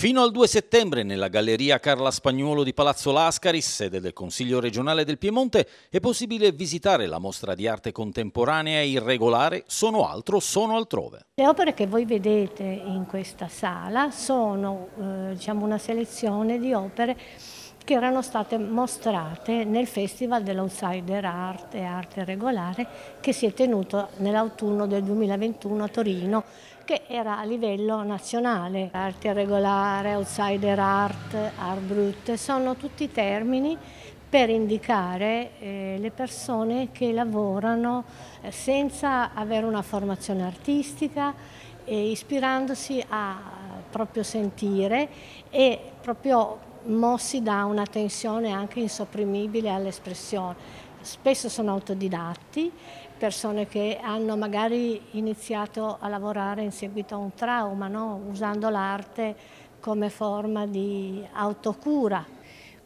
Fino al 2 settembre nella Galleria Carla Spagnuolo di Palazzo Lascaris, sede del Consiglio regionale del Piemonte, è possibile visitare la mostra di arte contemporanea irregolare Sono altro, sono altrove. Le opere che voi vedete in questa sala sono eh, diciamo una selezione di opere che erano state mostrate nel Festival dell'Outsider Art e Arte Regolare che si è tenuto nell'autunno del 2021 a Torino, che era a livello nazionale. Arte regolare, outsider art, art brut, sono tutti termini per indicare eh, le persone che lavorano eh, senza avere una formazione artistica e ispirandosi a proprio sentire e proprio mossi da una tensione anche insopprimibile all'espressione. Spesso sono autodidatti, persone che hanno magari iniziato a lavorare in seguito a un trauma, no? usando l'arte come forma di autocura.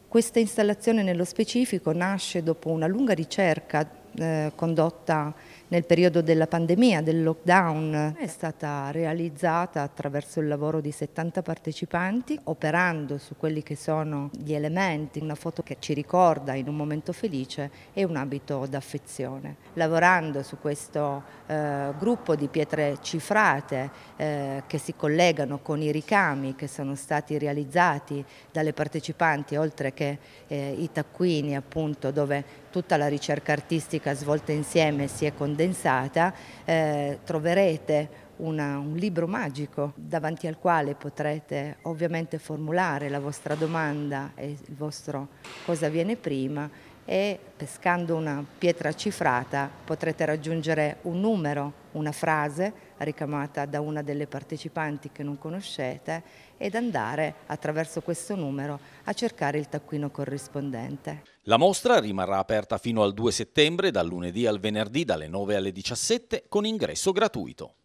Questa installazione nello specifico nasce dopo una lunga ricerca eh, condotta nel periodo della pandemia, del lockdown, è stata realizzata attraverso il lavoro di 70 partecipanti, operando su quelli che sono gli elementi, una foto che ci ricorda in un momento felice e un abito d'affezione. Lavorando su questo eh, gruppo di pietre cifrate eh, che si collegano con i ricami che sono stati realizzati dalle partecipanti, oltre che eh, i taccuini appunto dove tutta la ricerca artistica svolta insieme si è condensata, eh, troverete una, un libro magico davanti al quale potrete ovviamente formulare la vostra domanda e il vostro cosa viene prima e pescando una pietra cifrata potrete raggiungere un numero, una frase ricamata da una delle partecipanti che non conoscete ed andare attraverso questo numero a cercare il taccuino corrispondente. La mostra rimarrà aperta fino al 2 settembre, dal lunedì al venerdì dalle 9 alle 17 con ingresso gratuito.